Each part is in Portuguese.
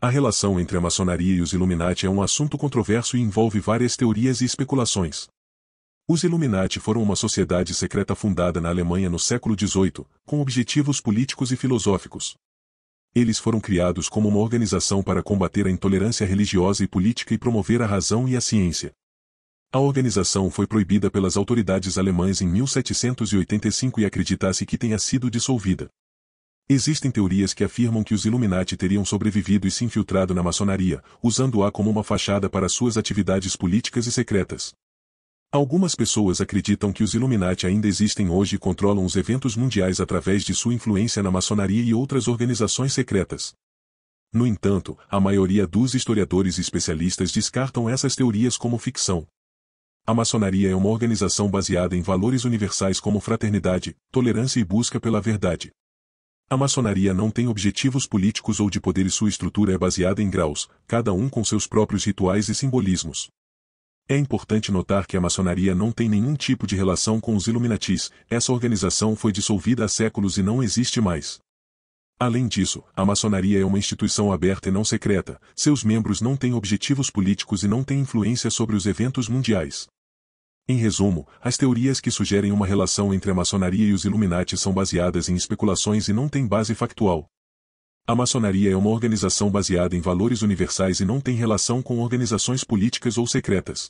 A relação entre a maçonaria e os Illuminati é um assunto controverso e envolve várias teorias e especulações. Os Illuminati foram uma sociedade secreta fundada na Alemanha no século XVIII, com objetivos políticos e filosóficos. Eles foram criados como uma organização para combater a intolerância religiosa e política e promover a razão e a ciência. A organização foi proibida pelas autoridades alemãs em 1785 e acredita-se que tenha sido dissolvida. Existem teorias que afirmam que os Illuminati teriam sobrevivido e se infiltrado na maçonaria, usando-a como uma fachada para suas atividades políticas e secretas. Algumas pessoas acreditam que os Illuminati ainda existem hoje e controlam os eventos mundiais através de sua influência na maçonaria e outras organizações secretas. No entanto, a maioria dos historiadores e especialistas descartam essas teorias como ficção. A maçonaria é uma organização baseada em valores universais como fraternidade, tolerância e busca pela verdade. A maçonaria não tem objetivos políticos ou de poder e sua estrutura é baseada em graus, cada um com seus próprios rituais e simbolismos. É importante notar que a maçonaria não tem nenhum tipo de relação com os Illuminatis, essa organização foi dissolvida há séculos e não existe mais. Além disso, a maçonaria é uma instituição aberta e não secreta, seus membros não têm objetivos políticos e não têm influência sobre os eventos mundiais. Em resumo, as teorias que sugerem uma relação entre a maçonaria e os Illuminati são baseadas em especulações e não têm base factual. A maçonaria é uma organização baseada em valores universais e não tem relação com organizações políticas ou secretas.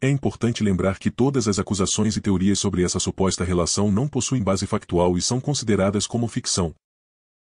É importante lembrar que todas as acusações e teorias sobre essa suposta relação não possuem base factual e são consideradas como ficção.